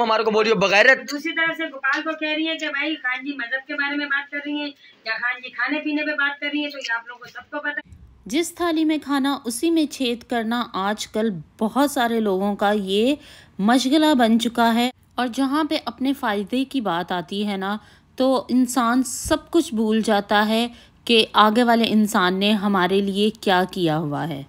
हमारे को बोल रही हो बगैर दूसरी तरफ से गोपाल को कह रही है कि भाई खान जी मजहब के बारे में बात कर रही है या खान जी खाने पीने पे बात कर रही है तो आप लोगों को सबको पता जिस थाली में खाना उसी में छेद करना आजकल बहुत सारे लोगों का ये मशगला बन चुका है और जहाँ पे अपने फ़ायदे की बात आती है ना तो इंसान सब कुछ भूल जाता है कि आगे वाले इंसान ने हमारे लिए क्या किया हुआ है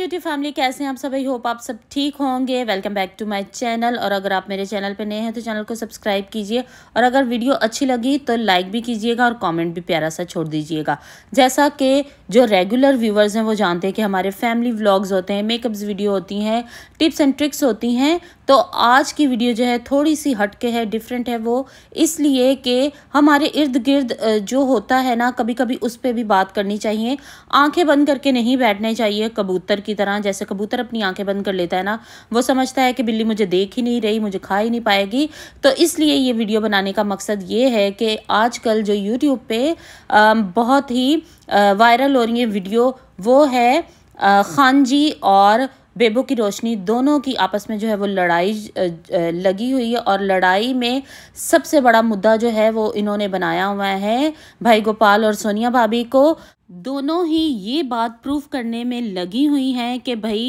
यूट्यूब फैमिली कैसे हैं आप सभी होप आप सब ठीक होंगे welcome back to my channel और अगर आप मेरे चैनल पर नए हैं तो चैनल को सब्सक्राइब कीजिए और अगर वीडियो अच्छी लगी तो लाइक भी कीजिएगा और कमेंट भी प्यारा सा छोड़ दीजिएगा जैसा कि जो रेगुलर व्यूवर्स हैं वो जानते हैं कि हमारे फैमिली व्लॉग्स होते हैं मेकअप्स वीडियो होती हैं टिप्स एंड ट्रिक्स होती हैं तो आज की वीडियो जो है थोड़ी सी हटके है डिफरेंट है वो इसलिए कि हमारे इर्द गिर्द जो होता है ना कभी कभी उस पर भी बात करनी चाहिए आंखें बंद करके नहीं बैठने चाहिए कबूतर की तरह जैसे कबूतर अपनी आंखें बंद कर लेता है ना वो समझता है कि बिल्ली मुझे देख ही नहीं रही मुझे खा ही नहीं पाएगी तो इसलिए ये वीडियो बनाने का मकसद ये है कि आजकल जो यूट्यूब पर बहुत ही वायरल हो रही है वीडियो वो है खानजी और बेबो की रोशनी दोनों की आपस में जो है वो लड़ाई लगी हुई है और लड़ाई में सबसे बड़ा मुद्दा जो है वो इन्होंने बनाया हुआ है भाई गोपाल और सोनिया भाभी को दोनों ही ये बात प्रूफ करने में लगी हुई हैं कि भाई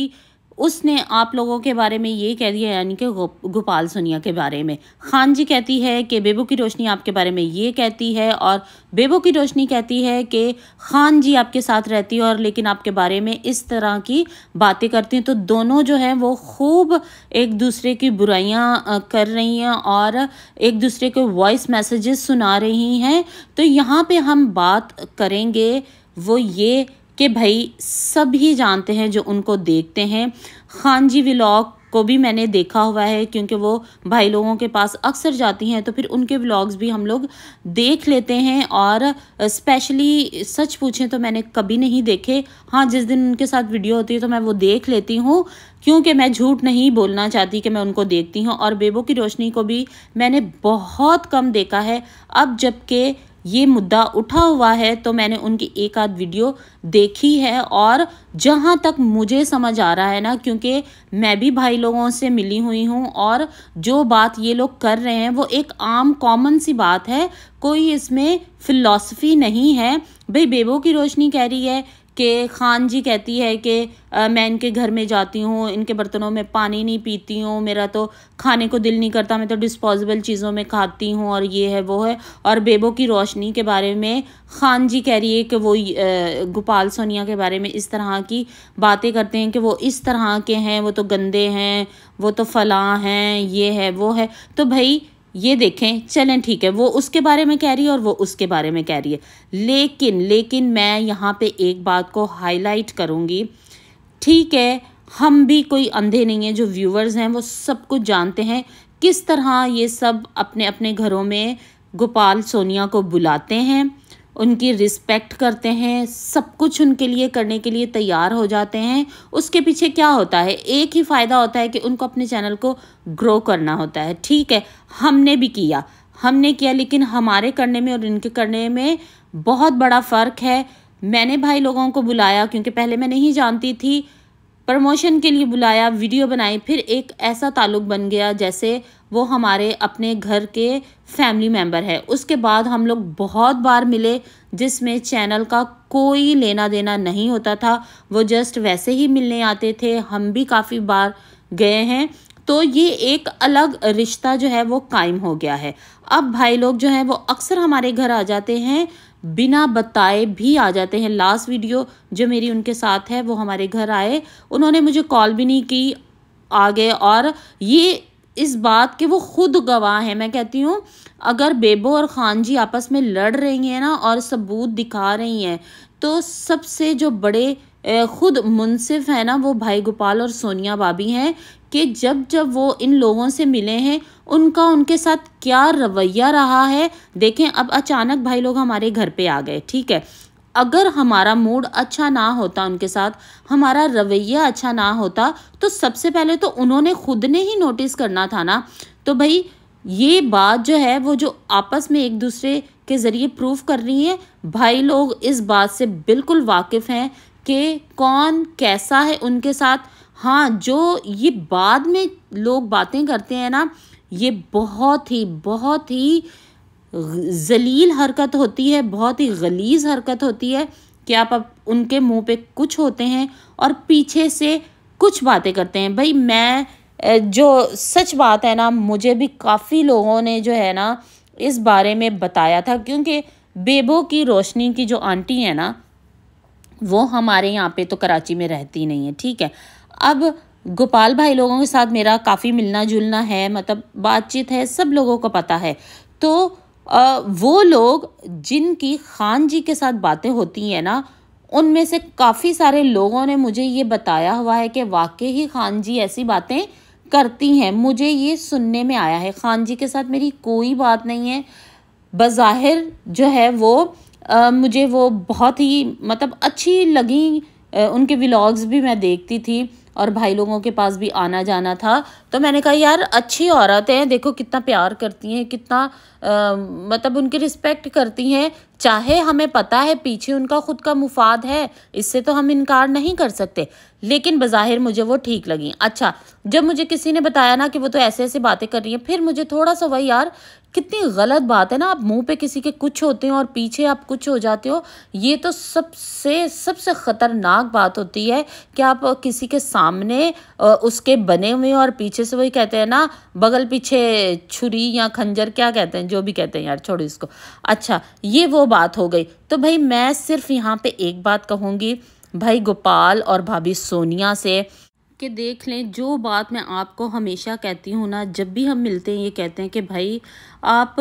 उसने आप लोगों के बारे में ये कह दिया यानी कि गोपाल सोनिया के बारे में खान जी कहती है कि बेबू की रोशनी आपके बारे में ये कहती है और बेबू की रोशनी कहती है कि खान जी आपके साथ रहती है और लेकिन आपके बारे में इस तरह की बातें करती हैं तो दोनों जो हैं वो खूब एक दूसरे की बुराइयाँ कर रही हैं और एक दूसरे के वॉइस मैसेजेस सुना रही हैं तो यहाँ पर हम बात करेंगे वो ये कि भाई सभी जानते हैं जो उनको देखते हैं खान जी व्लॉग को भी मैंने देखा हुआ है क्योंकि वो भाई लोगों के पास अक्सर जाती हैं तो फिर उनके व्लॉग्स भी हम लोग देख लेते हैं और स्पेशली सच पूछें तो मैंने कभी नहीं देखे हाँ जिस दिन उनके साथ वीडियो होती है तो मैं वो देख लेती हूँ क्योंकि मैं झूठ नहीं बोलना चाहती कि मैं उनको देखती हूँ और बेबो की रोशनी को भी मैंने बहुत कम देखा है अब जबकि ये मुद्दा उठा हुआ है तो मैंने उनकी एक आध वीडियो देखी है और जहाँ तक मुझे समझ आ रहा है ना क्योंकि मैं भी भाई लोगों से मिली हुई हूँ और जो बात ये लोग कर रहे हैं वो एक आम कॉमन सी बात है कोई इसमें फिलॉसफी नहीं है भाई बेबो की रोशनी कह रही है कि खान जी कहती है कि मैं इनके घर में जाती हूँ इनके बर्तनों में पानी नहीं पीती हूँ मेरा तो खाने को दिल नहीं करता मैं तो डिस्पोजेबल चीज़ों में खाती हूँ और ये है वो है और बेबो की रोशनी के बारे में खान जी कह रही है कि वो गोपाल सोनिया के बारे में इस तरह की बातें करते हैं कि वो इस तरह के हैं वो तो गंदे हैं वो तो फलाँ हैं ये है वो है तो भाई ये देखें चलें ठीक है वो उसके बारे में कह रही है और वो उसके बारे में कह रही है लेकिन लेकिन मैं यहाँ पे एक बात को हाईलाइट करूँगी ठीक है हम भी कोई अंधे नहीं हैं जो व्यूवर्स हैं वो सब कुछ जानते हैं किस तरह ये सब अपने अपने घरों में गोपाल सोनिया को बुलाते हैं उनकी रिस्पेक्ट करते हैं सब कुछ उनके लिए करने के लिए तैयार हो जाते हैं उसके पीछे क्या होता है एक ही फ़ायदा होता है कि उनको अपने चैनल को ग्रो करना होता है ठीक है हमने भी किया हमने किया लेकिन हमारे करने में और इनके करने में बहुत बड़ा फ़र्क है मैंने भाई लोगों को बुलाया क्योंकि पहले मैं नहीं जानती थी प्रमोशन के लिए बुलाया वीडियो बनाई फिर एक ऐसा ताल्लुक बन गया जैसे वो हमारे अपने घर के फैमिली मेम्बर है उसके बाद हम लोग बहुत बार मिले जिसमें चैनल का कोई लेना देना नहीं होता था वो जस्ट वैसे ही मिलने आते थे हम भी काफ़ी बार गए हैं तो ये एक अलग रिश्ता जो है वो कायम हो गया है अब भाई लोग जो हैं वो अक्सर हमारे घर आ जाते हैं बिना बताए भी आ जाते हैं लास्ट वीडियो जो मेरी उनके साथ है वो हमारे घर आए उन्होंने मुझे कॉल भी नहीं की आगे और ये इस बात के वो खुद गवाह हैं मैं कहती हूँ अगर बेबो और खान जी आपस में लड़ रही हैं ना और सबूत दिखा रही हैं तो सबसे जो बड़े ख़ुद मुनसिफ है ना वो भाई गोपाल और सोनिया भाभी हैं कि जब जब वो इन लोगों से मिले हैं उनका उनके साथ क्या रवैया रहा है देखें अब अचानक भाई लोग हमारे घर पे आ गए ठीक है अगर हमारा मूड अच्छा ना होता उनके साथ हमारा रवैया अच्छा ना होता तो सबसे पहले तो उन्होंने खुद ने ही नोटिस करना था ना तो भाई ये बात जो है वो जो आपस में एक दूसरे के ज़रिए प्रूव कर रही है भाई लोग इस बात से बिल्कुल वाकिफ़ हैं कि कौन कैसा है उनके साथ हाँ जो ये बाद में लोग बातें करते हैं ना ये बहुत ही बहुत ही जलील हरकत होती है बहुत ही गलीज़ हरकत होती है कि आप अब उनके मुंह पे कुछ होते हैं और पीछे से कुछ बातें करते हैं भाई मैं जो सच बात है ना मुझे भी काफ़ी लोगों ने जो है ना इस बारे में बताया था क्योंकि बेबो की रोशनी की जो आंटी है ना वो हमारे यहाँ पे तो कराची में रहती नहीं है ठीक है अब गोपाल भाई लोगों के साथ मेरा काफ़ी मिलना जुलना है मतलब बातचीत है सब लोगों को पता है तो आ, वो लोग जिनकी खान जी के साथ बातें होती हैं ना उनमें से काफ़ी सारे लोगों ने मुझे ये बताया हुआ है कि वाकई ही खान जी ऐसी बातें करती हैं मुझे ये सुनने में आया है खान जी के साथ मेरी कोई बात नहीं है बज़ाहिर जो है वो मुझे वो बहुत ही मतलब अच्छी लगी उनके व्लॉग्स भी मैं देखती थी और भाई लोगों के पास भी आना जाना था तो मैंने कहा यार अच्छी औरत है देखो कितना प्यार करती हैं कितना मतलब उनकी रिस्पेक्ट करती हैं चाहे हमें पता है पीछे उनका खुद का मुफाद है इससे तो हम इनकार नहीं कर सकते लेकिन बज़ाहिर मुझे वो ठीक लगी अच्छा जब मुझे किसी ने बताया ना कि वो तो ऐसे ऐसे बातें कर रही हैं फिर मुझे थोड़ा सा वही यार कितनी गलत बात है ना आप मुंह पे किसी के कुछ होते हो और पीछे आप कुछ हो जाते हो ये तो सबसे सबसे ख़तरनाक बात होती है कि आप किसी के सामने उसके बने हुए और पीछे से वही कहते हैं ना बगल पीछे छुरी या खंजर क्या कहते हैं हैं जो भी कहते हैं यार छोड़ो इसको अच्छा ये वो बात हो गई तो भाई मैं सिर्फ यहाँ पे एक बात कहूँगी भाई गोपाल और भाभी सोनिया से कि देख लें जो बात मैं आपको हमेशा कहती हूँ ना जब भी हम मिलते हैं ये कहते हैं कि भाई आप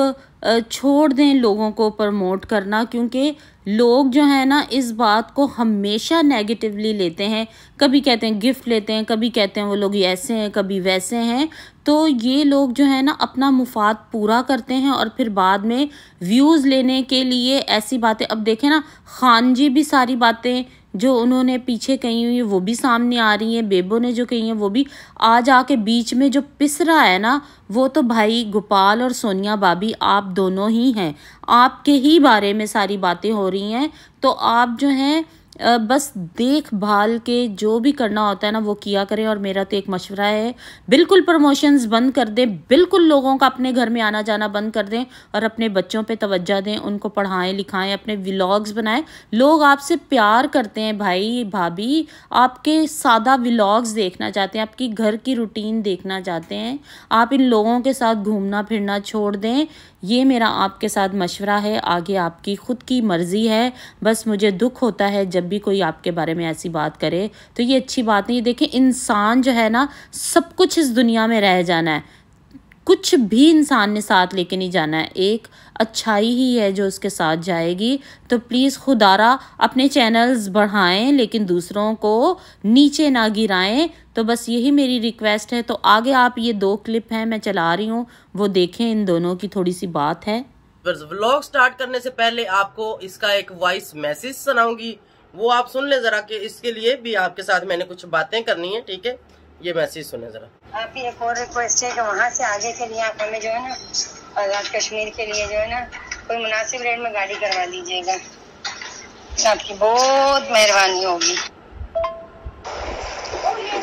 छोड़ दें लोगों को प्रमोट करना क्योंकि लोग जो है ना इस बात को हमेशा नेगेटिवली लेते हैं कभी कहते हैं गिफ्ट लेते हैं कभी कहते हैं वो लोग ऐसे हैं कभी वैसे हैं तो ये लोग जो है ना अपना मुफाद पूरा करते हैं और फिर बाद में व्यूज़ लेने के लिए ऐसी बातें अब देखें ना खान जी भी सारी बातें जो उन्होंने पीछे कही हुई है वो भी सामने आ रही है बेबो ने जो कही है वो भी आज आके बीच में जो पिस रहा है ना वो तो भाई गोपाल और सोनिया भाभी आप दोनों ही हैं आपके ही बारे में सारी बातें हो रही हैं तो आप जो हैं बस देखभाल के जो भी करना होता है ना वो किया करें और मेरा तो एक मशवरा है बिल्कुल प्रमोशंस बंद कर दें बिल्कुल लोगों का अपने घर में आना जाना बंद कर दें और अपने बच्चों पे तवज्जा दें उनको पढ़ाएं लिखाएं अपने व्लॉग्स बनाएं लोग आपसे प्यार करते हैं भाई भाभी आपके सादा व्लॉग्स देखना चाहते हैं आपकी घर की रूटीन देखना चाहते हैं आप इन लोगों के साथ घूमना फिरना छोड़ दें ये मेरा आपके साथ मशवरा है आगे आपकी ख़ुद की मर्ज़ी है बस मुझे दुख होता है जब जब भी कोई आपके बारे में ऐसी बात करे तो ये अच्छी बात नहीं देखें इंसान जो है ना सब कुछ इस दुनिया में रह जाना है कुछ भी इंसान ने साथ लेके नहीं जाना है एक अच्छाई ही है जो उसके साथ जाएगी तो प्लीज़ खुदारा अपने चैनल्स बढ़ाएं लेकिन दूसरों को नीचे ना गिराएं तो बस यही मेरी रिक्वेस्ट है तो आगे आप ये दो क्लिप हैं मैं चला रही हूँ वो देखें इन दोनों की थोड़ी सी बात है व्लॉग स्टार्ट करने से पहले आपको इसका एक वॉइस मैसेज सुनाऊंगी वो आप सुन ले जरा कि इसके लिए भी आपके साथ मैंने कुछ बातें करनी है ठीक है ये मैसेज सुने जरा आप एक और रिक्वेस्ट है कि वहाँ से आगे के लिए आप हमें जो है ना आज़ाद कश्मीर के लिए जो है ना कोई मुनासिब रेट में गाड़ी करवा दीजिएगा आपकी बहुत मेहरबानी होगी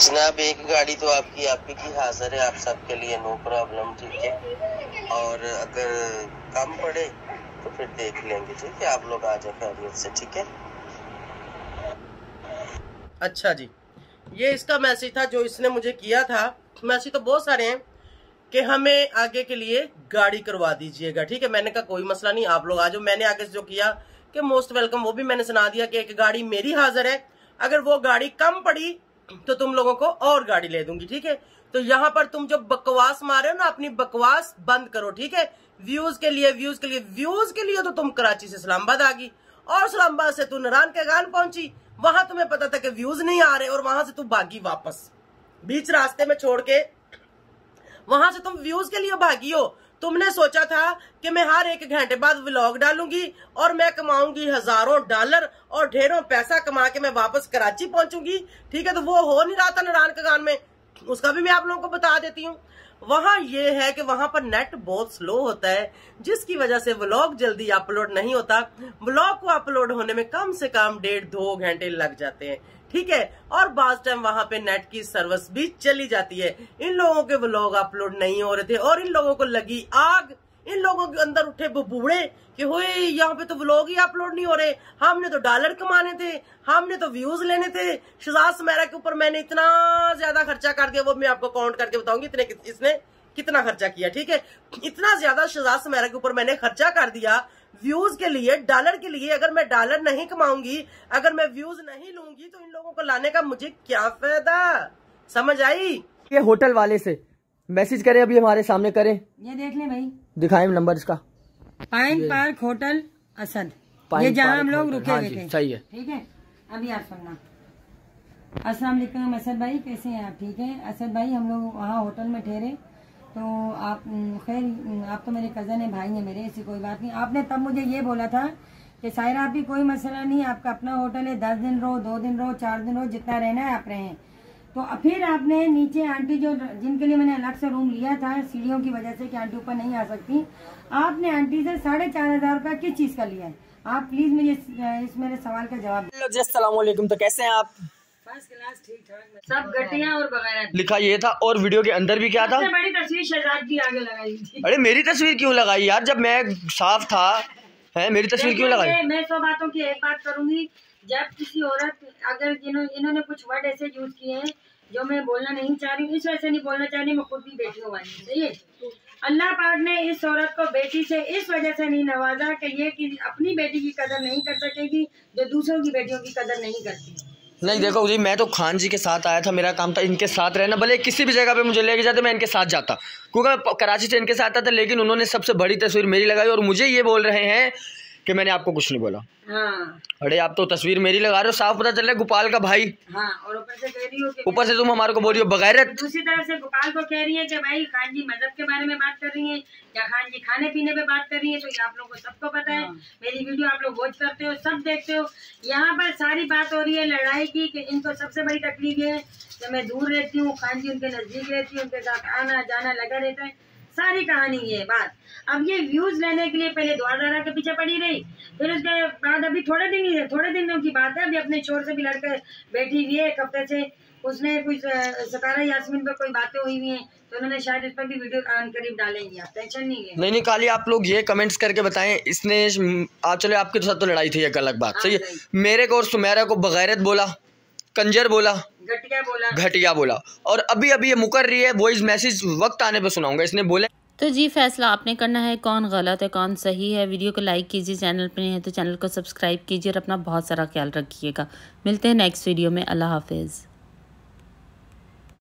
जनाब एक गाड़ी तो आपकी आपकी की हाजिर है आप सबके लिए नो प्रॉब्लम ठीक है और अगर कम पड़े तो फिर देख लेंगे ठीक है आप लोग आ जाए खैरियत से ठीक है अच्छा जी ये इसका मैसेज था जो इसने मुझे किया था मैसेज तो बहुत सारे हैं कि हमें आगे के लिए गाड़ी करवा दीजिएगा ठीक है मैंने कहा कोई मसला नहीं आप लोग आ जाओ मैंने आगे से जो किया कि मोस्ट वेलकम वो भी मैंने सुना दिया कि एक गाड़ी मेरी हाजिर है अगर वो गाड़ी कम पड़ी तो तुम लोगों को और गाड़ी ले दूंगी ठीक है तो यहाँ पर तुम जो बकवास मारे हो ना अपनी बकवास बंद करो ठीक है व्यूज के लिए व्यूज के लिए व्यूज के लिए तो तुम कराची से इस्लामाबाद आ गई और इस्लामाबाद से तू नान के गान पहुंची वहां तुम्हें पता था कि व्यूज नहीं आ रहे और वहां से तुम भागी वापस बीच रास्ते में छोड़ के वहां से तुम व्यूज के लिए भागी हो तुमने सोचा था कि मैं हर एक घंटे बाद व्लॉग डालूंगी और मैं कमाऊंगी हजारों डॉलर और ढेरों पैसा कमा के मैं वापस कराची पहुंचूंगी ठीक है तो वो हो नहीं रहा था नारायण कगान में उसका भी मैं आप लोगों को बता देती हूँ वहाँ ये है कि वहाँ पर नेट बहुत स्लो होता है जिसकी वजह से ब्लॉग जल्दी अपलोड नहीं होता ब्लॉग को अपलोड होने में कम से कम डेढ़ दो घंटे लग जाते हैं ठीक है और बाज टाइम वहां पे नेट की सर्विस भी चली जाती है इन लोगों के ब्लॉग अपलोड नहीं हो रहे थे और इन लोगों को लगी आग इन लोगों के अंदर उठे बूढ़े कि हुए यहाँ पे तो व्लॉग ही अपलोड नहीं हो रहे हमने तो डॉलर कमाने थे हमने तो व्यूज लेने थे शिजाज समैरा के ऊपर मैंने इतना ज्यादा खर्चा कर दिया वो मैं आपको काउंट करके बताऊंगी इतने इसने कितना खर्चा किया ठीक है इतना ज्यादा शिजाज समैरा के ऊपर मैंने खर्चा कर दिया व्यूज के लिए डॉलर के लिए अगर मैं डॉलर नहीं कमाऊंगी अगर मैं व्यूज नहीं लूंगी तो इन लोगों को लाने का मुझे क्या फायदा समझ आई ये होटल वाले से मैसेज करें अभी हमारे सामने करें ये देख लें भाई दिखाए नंबर इसका पाइन पार्क होटल असद ये जहाँ हम लोग रुके हाँ हुए थे सही है ठीक है अभी आप सुनना अस्सलाम वालेकुम असद भाई कैसे हैं आप ठीक है असद भाई हम लोग वहाँ होटल में ठहरे तो आप खैर आप तो मेरे कज़न है भाई हैं मेरे ऐसी कोई बात नहीं आपने तब मुझे ये बोला था कि शायर आप भी कोई मसला नहीं आपका अपना होटल है दस दिन रहो दो दिन रहो चार दिन रहो जितना रहना है आप रहें तो फिर आपने नीचे आंटी जो जिनके लिए मैंने अलग से रूम लिया था सीढ़ियों की वजह से कि आंटी ऊपर नहीं आ सकती आपने आंटी से साढ़े चार हजार रूपया किस चीज़ का लिया है आप प्लीज मुझे इस मेरे सवाल का जवाब तो कैसे हैं आप फर्स्ट क्लास ठीक ठाक सब गटिया और वगैरह लिखा ये था और वीडियो के अंदर भी क्या था बड़ी तस्वीर शहजाद की आगे लगाई थी अरे मेरी तस्वीर क्यूँ लगाई यार जब मैं साफ था है मेरी तस्वीर क्यों लगाई मैं सौ बातों की एक बात करूंगी जब किसी औरत अगर इन्होंने कुछ वर्ड ऐसे यूज किए हैं जो मैं बोलना नहीं चाह रही इस वजह से नहीं बोलना चाह रही मैं खुद भी बेटी हूँ अल्लाह पाक ने इस औरत को बेटी से इस वजह से नहीं नवाजा कि ये कि अपनी बेटी की कदर नहीं कर सकेगी जो दूसरों की बेटियों की कदर नहीं करती नहीं देखो जी मैं तो खान जी के साथ आया था मेरा काम था इनके साथ रहना भले किसी भी जगह पे मुझे लेके जाते मैं इनके साथ जाता क्योंकि मैं कराची से इनके साथ आता था लेकिन उन्होंने सबसे बड़ी तस्वीर मेरी लगाई और मुझे ये बोल रहे हैं कि मैंने आपको कुछ नहीं बोला हाँ। अरे आप तो तस्वीर मेरी लगा रहे हो साफ पता चल रहा है गोपाल का भाई हाँ, और ऊपर से कह रही हो ऊपर से तुम हमारे को बोल रही हो बगैर दूसरी तरफ से गोपाल को कह रही है कि भाई खान जी मजहब के बारे में बात कर रही है या खान जी खाने पीने पे बात कर रही है तो ये आप लोग को सबको पता है हाँ। मेरी वीडियो आप लोग वोच करते हो सब देखते हो यहाँ पर सारी बात हो रही है लड़ाई की इनको सबसे बड़ी तकलीफ है मैं दूर रहती हूँ खान जी उनके नजदीक रहती हूँ उनके साथ आना जाना लगा रहता है सारी कहानी ये बात अब ये व्यूज लेने के लिए पहले द्वारा के पीछे पड़ी रही फिर उसके बाद अभी थोड़े दिन ही है थोड़े दिनों की बात है अभी अपने छोर से भी लड़कर बैठी हुई है एक हफ्ते से उसने कुछ सतारा यासमिन पर कोई बातें हुई हुई हैं तो उन्होंने शायद इस पर भी वीडियो करीब डालेंगे आप टेंशन नहीं है नहीं नहीं काली आप लोग ये कमेंट्स करके बताएं इसने आप चले आपके साथ तो लड़ाई थी एक अलग बात हाँ, सही है मेरे को और सुमेरा को बगैरत बोला कंजर बोला घटिया बोला घटिया बोला और अभी अभी ये मुकर रही है वॉइस मैसेज वक्त आने पर सुनाऊंगा इसने बोला तो जी फैसला आपने करना है कौन गलत है कौन सही है वीडियो को लाइक कीजिए चैनल पर नहीं है तो चैनल को सब्सक्राइब कीजिए और अपना बहुत सारा ख्याल रखिएगा मिलते हैं नेक्स्ट वीडियो में अल्लाह हाफिज़